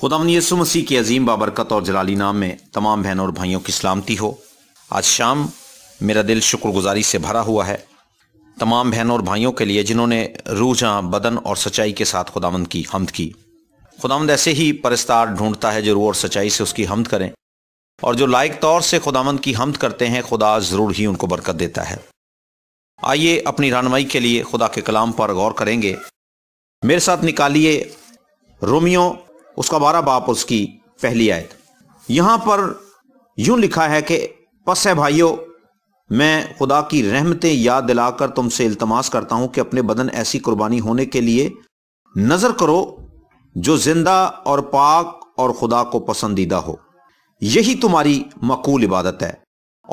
खुदा यसु मसीह के अजीम बाबरकत और जलाली नाम में तमाम बहनों और भाइयों की सलामती हो आज शाम मेरा दिल शुक्रगुजारी से भरा हुआ है तमाम बहनों और भाइयों के लिए जिन्होंने रूह जहाँ बदन और सच्चाई के साथ खुदावंद की हमद की खुदावंद ऐसे ही परस्तार ढूंढता है जो रूह और सच्चाई से उसकी हमद करें और जो लायक तौर से खुदावंद की हमद करते हैं खुदा ज़रूर ही उनको बरकत देता है आइए अपनी रहनमाई के लिए खुदा के कलाम पर गौर करेंगे मेरे साथ निकालिए रोमियो उसका बारह बाप उसकी पहली आयत यहां पर यूं लिखा है कि पस है भाइयों मैं खुदा की रहमतें याद दिलाकर तुमसे इल्तमास करता हूं कि अपने बदन ऐसी कुर्बानी होने के लिए नजर करो जो जिंदा और पाक और खुदा को पसंदीदा हो यही तुम्हारी मकूल इबादत है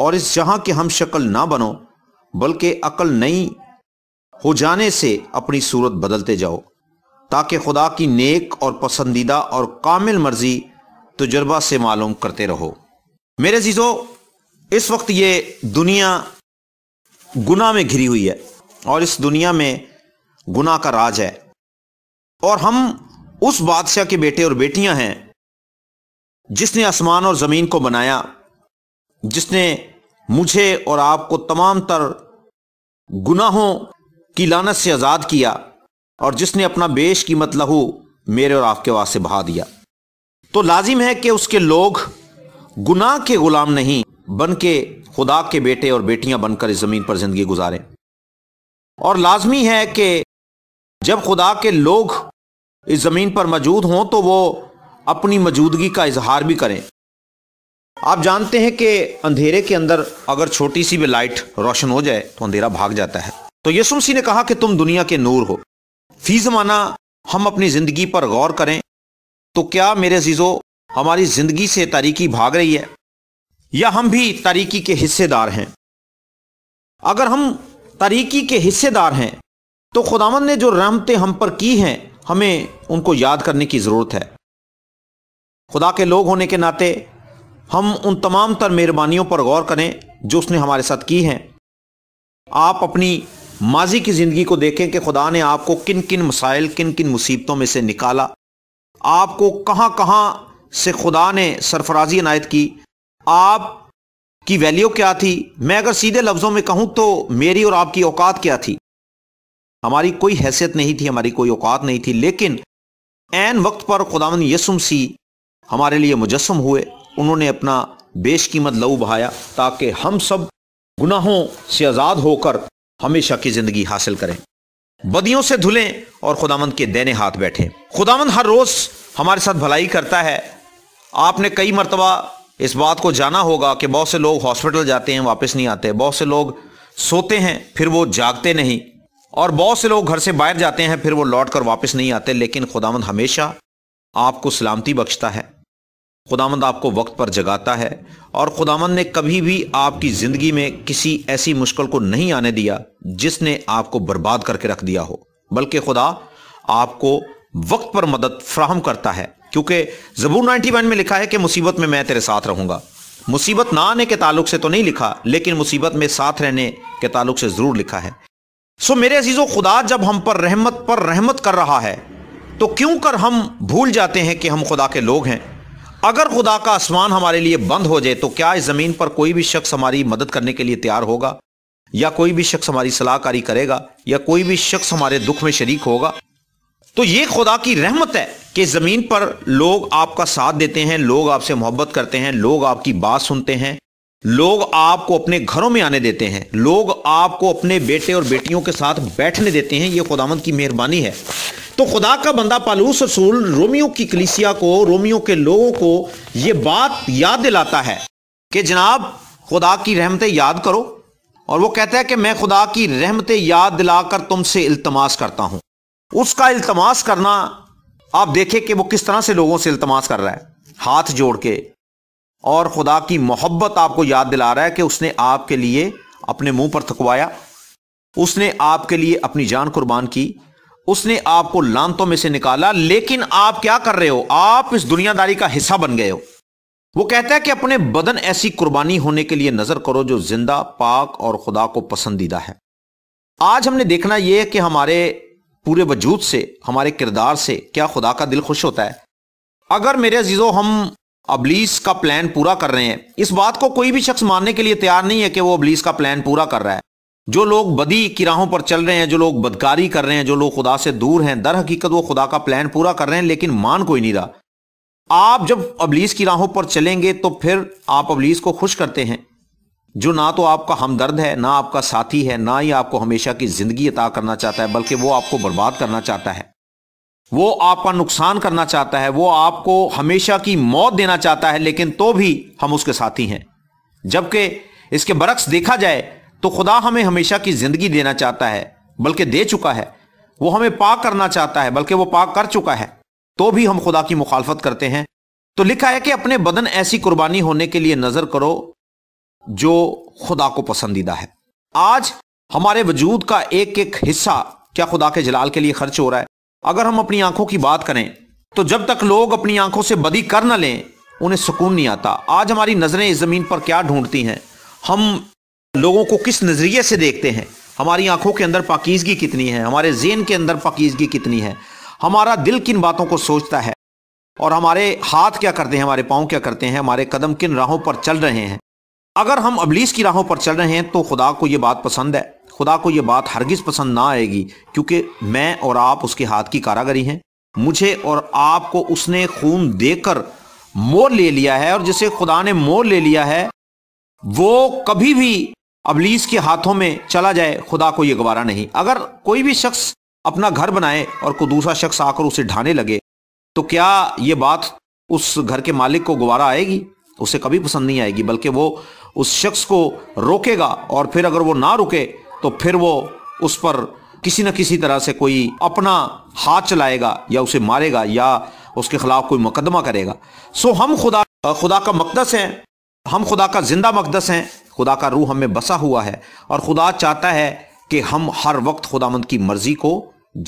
और इस जहां के हम शक्ल ना बनो बल्कि अकल नहीं हो जाने से अपनी सूरत बदलते जाओ ताकि खुदा की नेक और पसंदीदा और कामिल मर्जी तजर्बा से मालूम करते रहो मेरे जीजो इस वक्त ये दुनिया गुना में घिरी हुई है और इस दुनिया में गुना का राज है और हम उस बादशाह के बेटे और बेटियां हैं जिसने आसमान और ज़मीन को बनाया जिसने मुझे और आपको तमाम तर गुनाहों की लानत से आज़ाद किया और जिसने अपना बेश कीमत लहू मेरे और आपके वास्ते बहा दिया तो लाजिम है कि उसके लोग गुनाह के गुलाम नहीं बन के खुदा के बेटे और बेटियां बनकर इस ज़मीन पर ज़िंदगी गुजारें और लाजमी है कि जब खुदा के लोग इस ज़मीन पर मौजूद हों तो वो अपनी मौजूदगी का इजहार भी करें आप जानते हैं कि अंधेरे के अंदर अगर छोटी सी भी लाइट रोशन हो जाए तो अंधेरा भाग जाता है तो यसुमसी ने कहा कि तुम दुनिया के नूर हो फी ज़माना हम अपनी ज़िंदगी पर गौर करें तो क्या मेरे अजीज़ो हमारी ज़िंदगी से तारीकी भाग रही है या हम भी तारीकी के हिस्सेदार हैं अगर हम तारीकी के हिस्सेदार हैं तो खुदावन ने जो रहमतें हम पर की हैं हमें उनको याद करने की ज़रूरत है खुदा के लोग होने के नाते हम उन तमाम तर मेहरबानियों पर गौर करें जो उसने हमारे साथ की हैं आप अपनी माजी की ज़िंदगी को देखें कि खुदा ने आपको किन किन मसाइल किन किन मुसीबतों में से निकाला आपको कहाँ कहाँ से खुदा ने सरफराजी अनायत की आप की वैल्यू क्या थी मैं अगर सीधे लफ्ज़ों में कहूँ तो मेरी और आपकी औकात क्या थी हमारी कोई हैसियत नहीं थी हमारी कोई औकात नहीं थी लेकिन एन वक्त पर खुदावन यसुम सी हमारे लिए मुजस्म हुए उन्होंने अपना बेशकीमत लहू बहाया ताकि हम सब गुनाहों से आज़ाद होकर हमेशा की जिंदगी हासिल करें बदियों से धुलें और खुदामंद के देने हाथ बैठें खुदामंद हर रोज हमारे साथ भलाई करता है आपने कई मरतबा इस बात को जाना होगा कि बहुत से लोग हॉस्पिटल जाते हैं वापस नहीं आते बहुत से लोग सोते हैं फिर वो जागते नहीं और बहुत से लोग घर से बाहर जाते हैं फिर वो लौट कर वापस नहीं आते लेकिन खुदामंद हमेशा आपको सलामती बख्शता है खुदामंद आपको वक्त पर जगाता है और खुदामंद ने कभी भी आपकी ज़िंदगी में किसी ऐसी मुश्किल को नहीं आने दिया जिसने आपको बर्बाद करके रख दिया हो बल्कि खुदा आपको वक्त पर मदद फ्राहम करता है क्योंकि जबूर नाइनटी वन में लिखा है कि मुसीबत में मैं तेरे साथ रहूंगा मुसीबत ना आने के ताल्लुक से तो नहीं लिखा लेकिन मुसीबत में साथ रहने के ताल्लुक से ज़रूर लिखा है सो मेरे अजीज़ो खुदा जब हम पर रहमत पर रहमत कर रहा है तो क्यों कर हम भूल जाते हैं कि हम खुदा के लोग हैं अगर खुदा का आसमान हमारे लिए बंद हो जाए तो क्या इस जमीन पर कोई भी शख्स हमारी मदद करने के लिए तैयार होगा या कोई भी शख्स हमारी सलाहकारी करेगा या कोई भी शख्स हमारे दुख में शरीक होगा तो ये खुदा की रहमत है कि जमीन पर लोग आपका साथ देते हैं लोग आपसे मोहब्बत करते हैं लोग आपकी बात सुनते हैं लोग आपको अपने घरों में आने देते हैं लोग आपको अपने बेटे और बेटियों के साथ बैठने देते हैं यह खुदामंद की मेहरबानी है तो खुदा का बंदा पालूस रसूल रोमियो की कलिसिया को रोमियो के लोगों को यह बात याद दिलाता है कि जनाब खुदा की रहमतें याद करो और वो कहता है कि मैं खुदा की रहमतें याद दिलाकर तुमसे इल्तमास करता हूं उसका इल्तमास करना आप देखें कि वो किस तरह से लोगों से इल्तमास कर रहा है हाथ जोड़ के और खुदा की मोहब्बत आपको याद दिला रहा है कि उसने आपके लिए अपने मुंह पर थकवाया उसने आपके लिए अपनी जान कुर्बान की उसने आपको लानतों में से निकाला लेकिन आप क्या कर रहे हो आप इस दुनियादारी का हिस्सा बन गए हो वो कहता है कि अपने बदन ऐसी कुर्बानी होने के लिए नजर करो जो जिंदा पाक और खुदा को पसंदीदा है आज हमने देखना यह कि हमारे पूरे वजूद से हमारे किरदार से क्या खुदा का दिल खुश होता है अगर मेरे अजीजों हम अबलीस का प्लान पूरा कर रहे हैं इस बात को कोई भी शख्स मानने के लिए तैयार नहीं है कि वो अबलीस का प्लान पूरा कर रहा है जो लोग बदी की राहों पर चल रहे हैं जो लोग बदकारी कर रहे हैं जो लोग खुदा से दूर हैं दर हकीकत वो खुदा का प्लान पूरा कर रहे हैं लेकिन मान कोई नहीं रहा आप जब अबलीस की राहों पर चलेंगे तो फिर आप अबलीस को खुश करते हैं जो ना तो आपका हमदर्द है ना आपका साथी है ना ही आपको हमेशा की जिंदगी अता करना चाहता है बल्कि वो आपको बर्बाद करना चाहता है वो आपका नुकसान करना चाहता है वो आपको हमेशा की मौत देना चाहता है लेकिन तो भी हम उसके साथी हैं जबकि इसके बरक्स देखा जाए तो खुदा हमें हमेशा की जिंदगी देना चाहता है बल्कि दे चुका है वो हमें पाक करना चाहता है बल्कि वो पाक कर चुका है तो भी हम खुदा की मुखालफत करते हैं तो लिखा है कि अपने बदन ऐसी कुर्बानी होने के लिए नजर करो जो खुदा को पसंदीदा है आज हमारे वजूद का एक एक हिस्सा क्या खुदा के जलाल के लिए खर्च हो रहा है अगर हम अपनी आंखों की बात करें तो जब तक लोग अपनी आंखों से बदी कर न लें उन्हें सुकून नहीं आता आज हमारी नजरें इस जमीन पर क्या ढूंढती हैं हम लोगों को किस नज़रिए से देखते हैं हमारी आंखों के अंदर पाकिजगी कितनी है हमारे जेन के अंदर पाकिजगी कितनी है हमारा दिल किन बातों को सोचता है और हमारे हाथ क्या करते हैं हमारे पाँव क्या करते हैं हमारे कदम किन राहों पर चल रहे हैं अगर हम अबलीस की राहों पर चल रहे हैं तो खुदा को ये बात पसंद है खुदा को ये बात हरगिज़ पसंद ना आएगी क्योंकि मैं और आप उसके हाथ की कारागरी हैं मुझे और आपको उसने खून देकर मोर ले लिया है और जिसे खुदा ने मोर ले लिया है वो कभी भी अबलीस के हाथों में चला जाए खुदा को यह गवारा नहीं अगर कोई भी शख्स अपना घर बनाए और कोई दूसरा शख्स आकर उसे ढाने लगे तो क्या ये बात उस घर के मालिक को गवारा आएगी उसे कभी पसंद नहीं आएगी बल्कि वो उस शख्स को रोकेगा और फिर अगर वो ना रुके तो फिर वो उस पर किसी न किसी तरह से कोई अपना हाथ चलाएगा या उसे मारेगा या उसके खिलाफ कोई मुकदमा करेगा सो हम खुदा खुदा का मकदस हैं हम खुदा का जिंदा मकदस हैं खुदा का रूह हमें बसा हुआ है और खुदा चाहता है कि हम हर वक्त खुदामंद की मर्जी को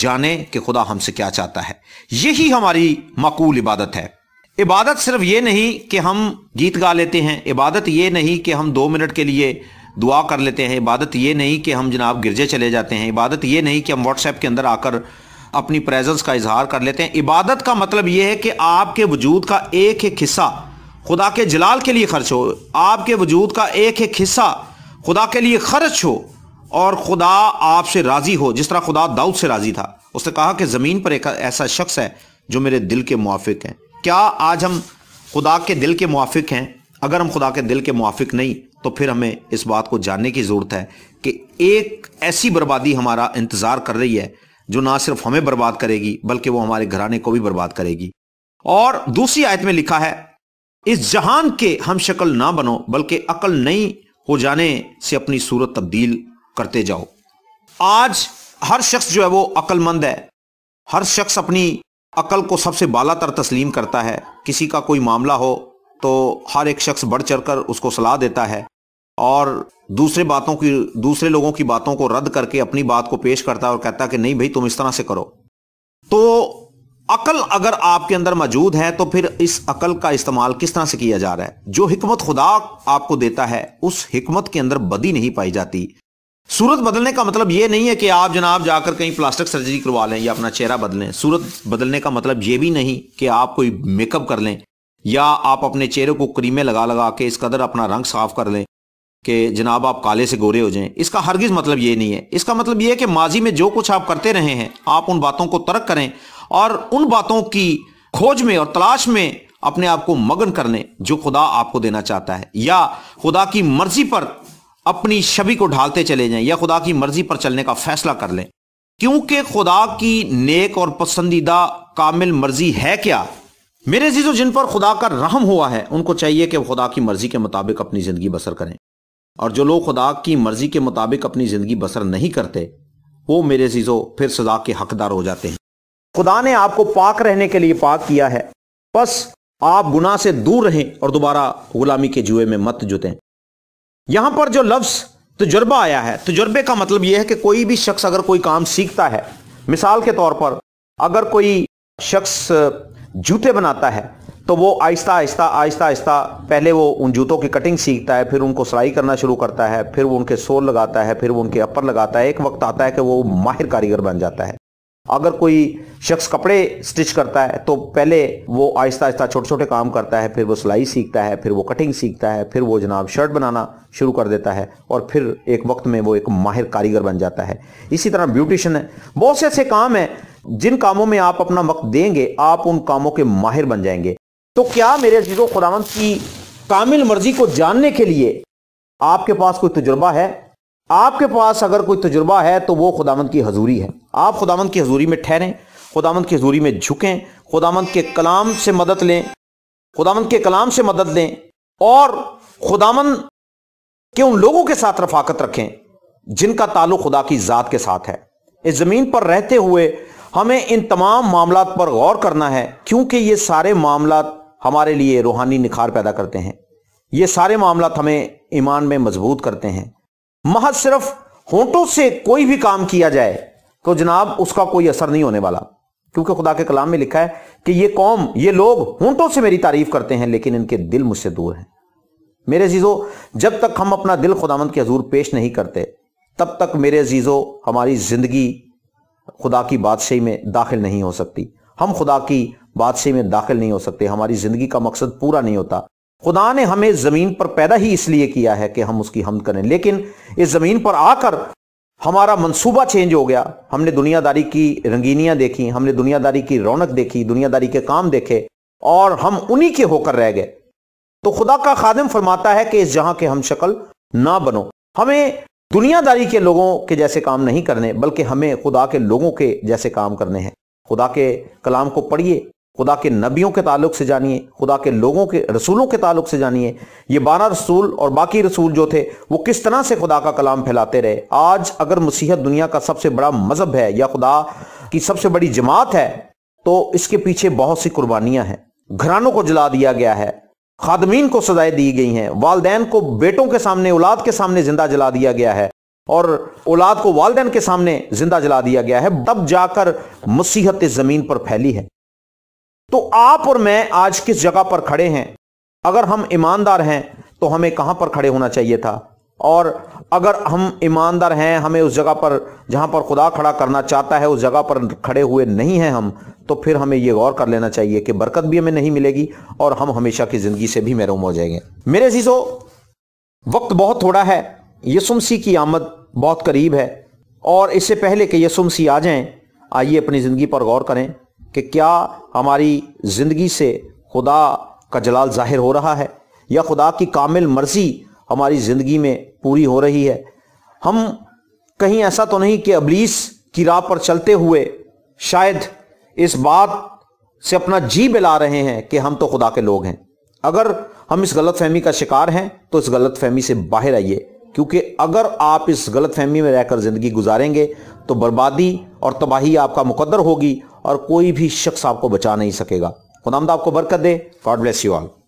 जाने कि खुदा हमसे क्या चाहता है यही हमारी मक़ूल इबादत है इबादत सिर्फ ये नहीं कि हम गीत गा लेते हैं इबादत ये नहीं कि हम दो मिनट के लिए दुआ कर लेते हैं इबादत ये नहीं कि हम जनाब गिरजे चले जाते हैं इबादत ये नहीं कि हम व्हाट्सएप के अंदर आकर अपनी प्रेजेंस का इजहार कर लेते हैं इबादत का मतलब यह है कि आपके वजूद का एक एक हिस्सा खुदा के जलाल के लिए खर्च हो आपके वजूद का एक एक हिस्सा खुदा के लिए खर्च हो और खुदा आपसे राज़ी हो जिस तरह खुदा दाऊद से राज़ी था उसने कहा कि ज़मीन पर एक ऐसा शख्स है जो मेरे दिल के मुआफिक हैं क्या आज हम खुदा के दिल के मुआफिक हैं अगर हम खुदा के दिल के मुआफिक नहीं तो फिर हमें इस बात को जानने की ज़रूरत है कि एक ऐसी बर्बादी हमारा इंतज़ार कर रही है जो ना सिर्फ हमें बर्बाद करेगी बल्कि वो हमारे घराने को भी बर्बाद करेगी और दूसरी आयत में लिखा है इस जहान के हम शक्ल ना बनो बल्कि अकल नहीं हो जाने से अपनी सूरत तब्दील करते जाओ आज हर शख्स जो है वो अकलमंद है हर शख्स अपनी अकल को सबसे बाला तर तस्लीम करता है किसी का कोई मामला हो तो हर एक शख्स बढ़ चढ़ कर उसको सलाह देता है और दूसरे बातों की दूसरे लोगों की बातों को रद्द करके अपनी बात को पेश करता है और कहता है कि नहीं भाई तुम इस तरह से करो तो अकल अगर आपके अंदर मौजूद है तो फिर इस अकल का इस्तेमाल किस तरह से किया जा रहा है जो हिकमत खुदा आपको देता है उस हिकमत के अंदर बदी नहीं पाई जाती सूरत बदलने का मतलब यह नहीं है कि आप जनाब जाकर कहीं प्लास्टिक सर्जरी करवा लें या अपना चेहरा बदलें सूरत बदलने का मतलब यह भी नहीं कि आप कोई मेकअप कर लें या आप अपने चेहरे को क्रीमें लगा लगा के इस कदर अपना रंग साफ कर लें कि जनाब आप काले से गोरे हो जाएं इसका हरगिज़ मतलब ये नहीं है इसका मतलब ये है कि माजी में जो कुछ आप करते रहे हैं आप उन बातों को तर्क करें और उन बातों की खोज में और तलाश में अपने आप को मगन कर लें जो खुदा आपको देना चाहता है या खुदा की मर्जी पर अपनी छवि को ढालते चले जाएं या खुदा की मर्जी पर चलने का फैसला कर लें क्योंकि खुदा की नेक और पसंदीदा कामिल मर्जी है क्या मेरे जीजो जिन पर खुदा का रहम हुआ है उनको चाहिए कि वह खुदा की मर्जी के मुताबिक अपनी ज़िंदगी बसर करें और जो लोग खुदा की मर्जी के मुताबिक अपनी ज़िंदगी बसर नहीं करते वो मेरे जीजो फिर सजा के हकदार हो जाते हैं खुदा ने आपको पाक रहने के लिए पाक किया है बस आप गुना से दूर रहें और दोबारा गुलामी के जुए में मत जुते यहां पर जो लफ्ज तजुर्बा आया है तजुर्बे का मतलब यह है कि कोई भी शख्स अगर कोई काम सीखता है मिसाल के तौर पर अगर कोई शख्स जूते बनाता है तो वो आहिस्ता आहिस्ता आहिस्ता आहिस्ता पहले वो उन जूतों की कटिंग सीखता है फिर उनको सिलाई करना शुरू करता है फिर वो उनके सोल लगाता है फिर वो उनके अपर लगाता है एक वक्त आता है कि वो माहिर कारीगर बन जाता है अगर कोई शख्स कपड़े स्टिच करता है तो पहले वो आहिस्ता आहिस्ता छोटे छोटे काम करता है फिर वो सिलाई सीखता है फिर वो कटिंग सीखता है फिर वो जनाब शर्ट बनाना शुरू कर देता है और फिर एक वक्त में वो एक माहिर कारीगर बन जाता है इसी तरह ब्यूटिशन है बहुत से ऐसे काम हैं जिन कामों में आप अपना वक्त देंगे आप उन कामों के माहिर बन जाएंगे तो क्या मेरे जीरो खुदावंत की कामिल मर्जी को जानने के लिए आपके पास कोई तजुर्बा है आपके पास अगर कोई तजुर्बा है तो वो खुदामंद की हजूरी है आप खुदामंद की हजूरी में ठहरें खुदामंद की हजूरी में झुकें खुदामंद के कलाम से मदद लें खुदामंद के कलाम से मदद लें और खुदामंद के उन लोगों के साथ रफाकत रखें जिनका ताल्लुक खुदा की ज़ात के साथ है इस ज़मीन पर रहते हुए हमें इन तमाम मामला पर गौर करना है क्योंकि ये सारे मामला हमारे लिए रूहानी निखार पैदा करते हैं ये सारे मामला हमें ईमान में मजबूत करते हैं महज सिर्फ होंठों से कोई भी काम किया जाए तो जनाब उसका कोई असर नहीं होने वाला क्योंकि खुदा के कलाम में लिखा है कि ये कौम ये लोग होंठों से मेरी तारीफ करते हैं लेकिन इनके दिल मुझसे दूर हैं मेरे अजीजों जब तक हम अपना दिल खुदामंद के हजूर पेश नहीं करते तब तक मेरे अजीजों हमारी जिंदगी खुदा की बादशाही में दाखिल नहीं हो सकती हम खुदा की बादशाही में दाखिल नहीं हो सकते हमारी जिंदगी का मकसद पूरा नहीं होता खुदा ने हमें जमीन पर पैदा ही इसलिए किया है कि हम उसकी हम करें लेकिन इस जमीन पर आकर हमारा मंसूबा चेंज हो गया हमने दुनियादारी की रंगीनियां देखी हमने दुनियादारी की रौनक देखी दुनियादारी के काम देखे और हम उन्हीं के होकर रह गए तो खुदा का खादम फरमाता है कि इस जहां के हम शक्ल ना बनो हमें दुनियादारी के लोगों के जैसे काम नहीं करने बल्कि हमें खुदा के लोगों के जैसे काम करने हैं खुदा के कलाम को पढ़िए खुदा के नबियों के ताल्लुक से जानिए खुदा के लोगों के रसूलों के ताल्लुक से जानिए ये बारह रसूल और बाकी रसूल जो थे वो किस तरह से खुदा का कलाम फैलाते रहे आज अगर मसीहत दुनिया का सबसे बड़ा मज़हब है या खुदा की सबसे बड़ी जमात है तो इसके पीछे बहुत सी कुर्बानियां हैं घरानों को जला दिया गया है खादमीन को सजाएं दी गई हैं वालदेन को बेटों के सामने औलाद के सामने जिंदा जला दिया गया है और औलाद को वालदेन के सामने जिंदा जला दिया गया है तब जाकर मसीहत ज़मीन पर फैली है तो आप और मैं आज किस जगह पर खड़े हैं अगर हम ईमानदार हैं तो हमें कहां पर खड़े होना चाहिए था और अगर हम ईमानदार हैं हमें उस जगह पर जहां पर खुदा खड़ा करना चाहता है उस जगह पर खड़े हुए नहीं हैं हम तो फिर हमें यह गौर कर लेना चाहिए कि बरकत भी हमें नहीं मिलेगी और हम हमेशा की ज़िंदगी से भी महरूम हो जाएंगे मेरे जीजो वक्त बहुत थोड़ा है यसुमसी की आमद बहुत करीब है और इससे पहले कि यसुमसी आ जाएं आइए अपनी ज़िंदगी पर गौर करें कि क्या हमारी ज़िंदगी से खुदा का जलाल ज़ाहिर हो रहा है या खुदा की कामिल मर्ज़ी हमारी ज़िंदगी में पूरी हो रही है हम कहीं ऐसा तो नहीं कि अबलीस की राह पर चलते हुए शायद इस बात से अपना जी बिला रहे हैं कि हम तो खुदा के लोग हैं अगर हम इस गलत फहमी का शिकार हैं तो इस गलत फहमी से बाहर आइए क्योंकि अगर आप इस गलत फहमी में रहकर ज़िंदगी गुजारेंगे तो बर्बादी और तबाही आपका मुकद्दर होगी और कोई भी शख्स आपको बचा नहीं सकेगा खुदामद आपको बरकत दे गॉड ब्लेस यू ऑल